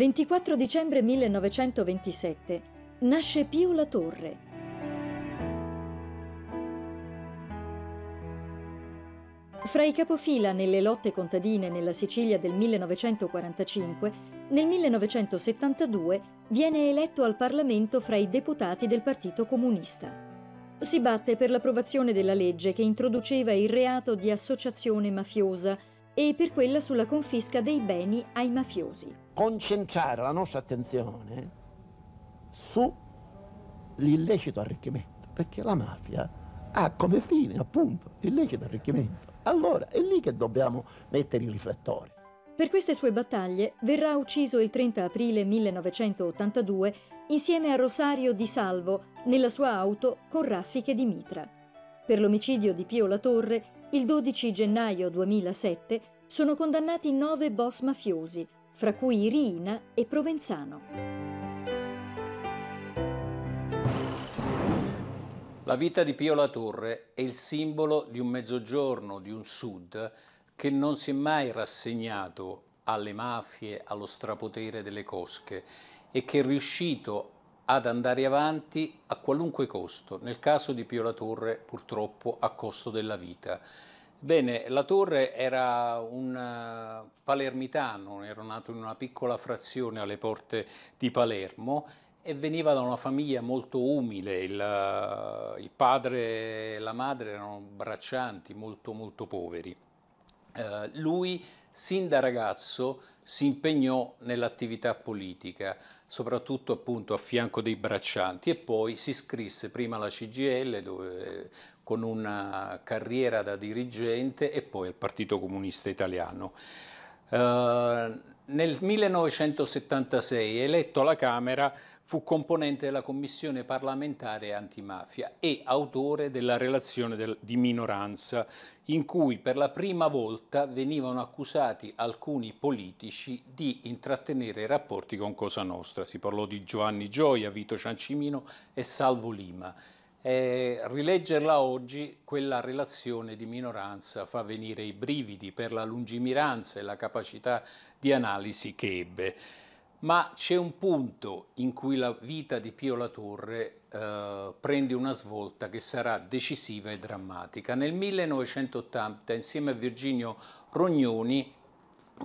24 dicembre 1927 nasce Pio La Torre. Fra i capofila nelle lotte contadine nella Sicilia del 1945, nel 1972 viene eletto al Parlamento fra i deputati del Partito Comunista. Si batte per l'approvazione della legge che introduceva il reato di associazione mafiosa e per quella sulla confisca dei beni ai mafiosi concentrare la nostra attenzione sull'illecito arricchimento, perché la mafia ha come fine appunto l'illecito arricchimento. Allora è lì che dobbiamo mettere i riflettori. Per queste sue battaglie verrà ucciso il 30 aprile 1982 insieme a Rosario Di Salvo nella sua auto con raffiche di mitra. Per l'omicidio di Pio La Torre, il 12 gennaio 2007 sono condannati nove boss mafiosi, fra cui Riina e Provenzano. La vita di Pio La Torre è il simbolo di un mezzogiorno, di un sud che non si è mai rassegnato alle mafie, allo strapotere delle cosche e che è riuscito ad andare avanti a qualunque costo, nel caso di Pio La Torre purtroppo a costo della vita. Bene, La Torre era un eh, palermitano, era nato in una piccola frazione alle porte di Palermo e veniva da una famiglia molto umile, il, eh, il padre e la madre erano braccianti, molto molto poveri. Eh, lui sin da ragazzo si impegnò nell'attività politica, soprattutto appunto a fianco dei braccianti e poi si iscrisse prima alla CGL dove, con una carriera da dirigente e poi al Partito Comunista Italiano. Eh, nel 1976, eletto alla Camera, fu componente della commissione parlamentare antimafia e autore della relazione del, di minoranza in cui per la prima volta venivano accusati alcuni politici di intrattenere rapporti con Cosa Nostra. Si parlò di Giovanni Gioia, Vito Ciancimino e Salvo Lima. Eh, rileggerla oggi, quella relazione di minoranza fa venire i brividi per la lungimiranza e la capacità di analisi che ebbe ma c'è un punto in cui la vita di Pio La Torre eh, prende una svolta che sarà decisiva e drammatica. Nel 1980, insieme a Virginio Rognoni,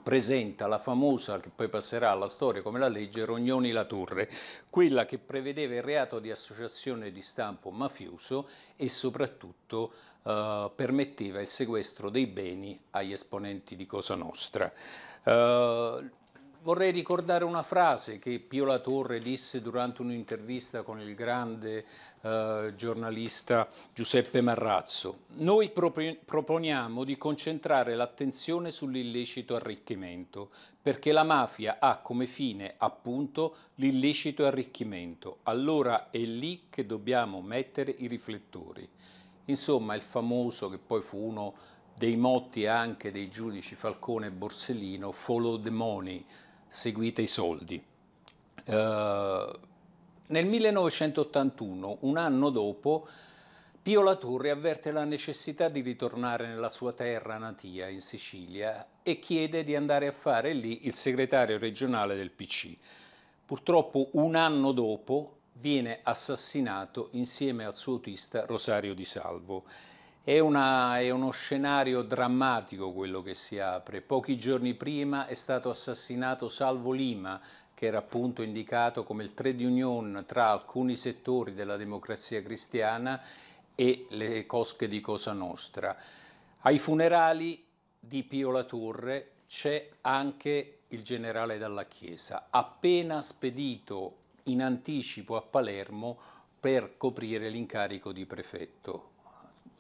presenta la famosa, che poi passerà alla storia come la legge, Rognoni La Torre, quella che prevedeva il reato di associazione di stampo mafioso e soprattutto eh, permetteva il sequestro dei beni agli esponenti di Cosa Nostra. Eh, vorrei ricordare una frase che Pio La Torre disse durante un'intervista con il grande eh, giornalista Giuseppe Marrazzo. Noi proponiamo di concentrare l'attenzione sull'illecito arricchimento, perché la mafia ha come fine appunto l'illecito arricchimento. Allora è lì che dobbiamo mettere i riflettori. Insomma, il famoso che poi fu uno dei motti anche dei giudici Falcone e Borsellino, follow the money, seguite i soldi. Uh, nel 1981, un anno dopo, Pio La Torre avverte la necessità di ritornare nella sua terra natia, in Sicilia, e chiede di andare a fare lì il segretario regionale del PC. Purtroppo un anno dopo viene assassinato insieme al suo autista Rosario Di Salvo è, una, è, uno scenario drammatico quello che si apre. Pochi giorni prima è stato assassinato Salvo Lima, che era appunto indicato come il trade union tra alcuni settori della democrazia cristiana e le cosche di Cosa Nostra. Ai funerali di Pio La Torre c'è anche il generale dalla Chiesa, appena spedito in anticipo a Palermo per coprire l'incarico di prefetto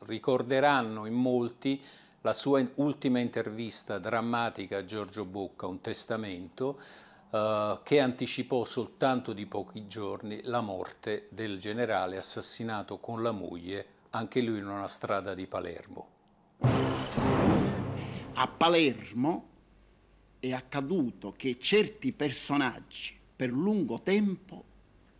ricorderanno in molti la sua ultima intervista drammatica a Giorgio Bocca, un testamento, eh, che anticipò soltanto di pochi giorni la morte del generale assassinato con la moglie, anche lui in una strada di Palermo. A Palermo è accaduto che certi personaggi per lungo tempo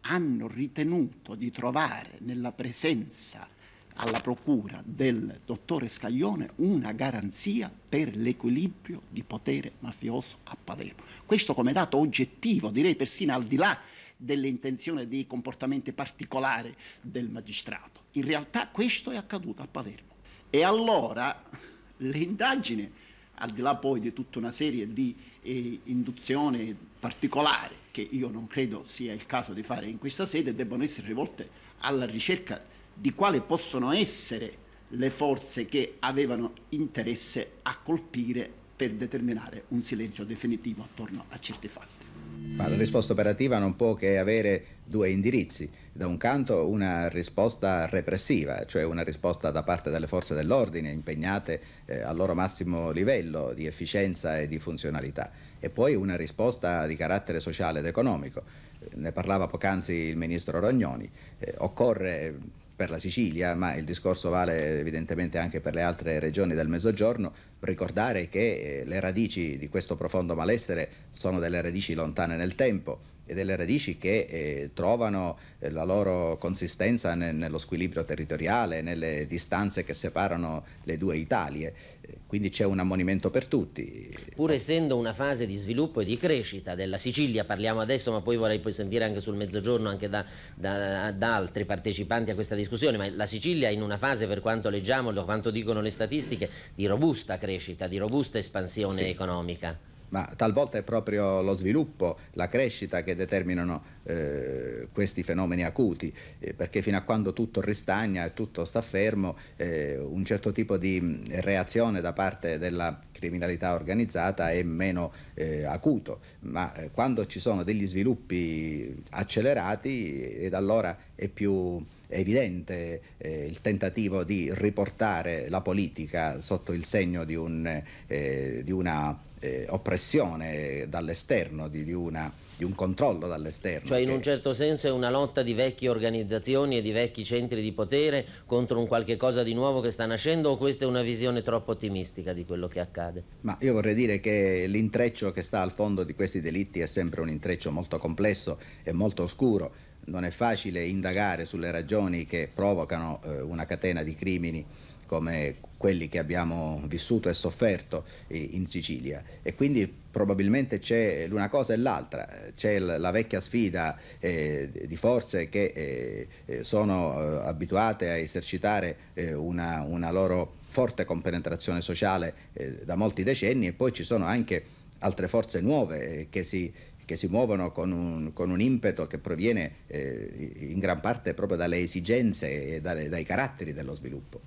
hanno ritenuto di trovare nella presenza alla procura del dottore Scaglione una garanzia per l'equilibrio di potere mafioso a Palermo. Questo come dato oggettivo, direi persino al di là dell'intenzione di comportamenti particolari del magistrato. In realtà questo è accaduto a Palermo. E allora le indagini, al di là poi di tutta una serie di eh, induzioni particolari, che io non credo sia il caso di fare in questa sede, debbono essere rivolte alla ricerca di di quali possono essere le forze che avevano interesse a colpire per determinare un silenzio definitivo attorno a certi fatti. Ma la risposta operativa non può che avere due indirizzi. Da un canto una risposta repressiva, cioè una risposta da parte delle forze dell'ordine impegnate eh, al loro massimo livello di efficienza e di funzionalità, e poi una risposta di carattere sociale ed economico. Eh, ne parlava poc'anzi il ministro Rognoni. Eh, occorre per la Sicilia, ma il discorso vale evidentemente anche per le altre regioni del Mezzogiorno, ricordare che eh, le radici di questo profondo malessere sono delle radici lontane nel tempo e delle radici che eh, trovano eh, la loro consistenza ne nello squilibrio territoriale, nelle distanze che separano le due Italie. Eh, quindi c'è un ammonimento per tutti. Pur essendo una fase di sviluppo e di crescita della Sicilia, parliamo adesso ma poi vorrei poi sentire anche sul mezzogiorno anche da, da, da, altri partecipanti a questa discussione, ma la Sicilia è in una fase per quanto leggiamo, quanto dicono le statistiche, di robusta crescita, di robusta espansione sì. economica ma talvolta è proprio lo sviluppo, la crescita che determinano eh, questi fenomeni acuti, eh, perché fino a quando tutto ristagna e tutto sta fermo, eh, un certo tipo di mm, reazione da parte della criminalità organizzata è meno eh, acuto, ma eh, quando ci sono degli sviluppi accelerati, eh, ed allora è più è evidente eh, il tentativo di riportare la politica sotto il segno di, un, eh, di una eh, oppressione dall'esterno, di, di, di, un controllo dall'esterno. Cioè in un certo senso è una lotta di vecchie organizzazioni e di vecchi centri di potere contro un qualche cosa di nuovo che sta nascendo o questa è una visione troppo ottimistica di quello che accade? Ma io vorrei dire che l'intreccio che sta al fondo di questi delitti è sempre un intreccio molto complesso e molto oscuro non è facile indagare sulle ragioni che provocano eh, una catena di crimini come quelli che abbiamo vissuto e sofferto eh, in Sicilia e quindi probabilmente c'è l'una cosa e l'altra, c'è la vecchia sfida eh, di forze che eh, eh sono eh, abituate a esercitare eh, una, una, loro forte compenetrazione sociale da molti decenni e poi ci sono anche altre forze nuove che si che si muovono con un, con un impeto che proviene eh, in gran parte proprio dalle esigenze e dalle, dai caratteri dello sviluppo.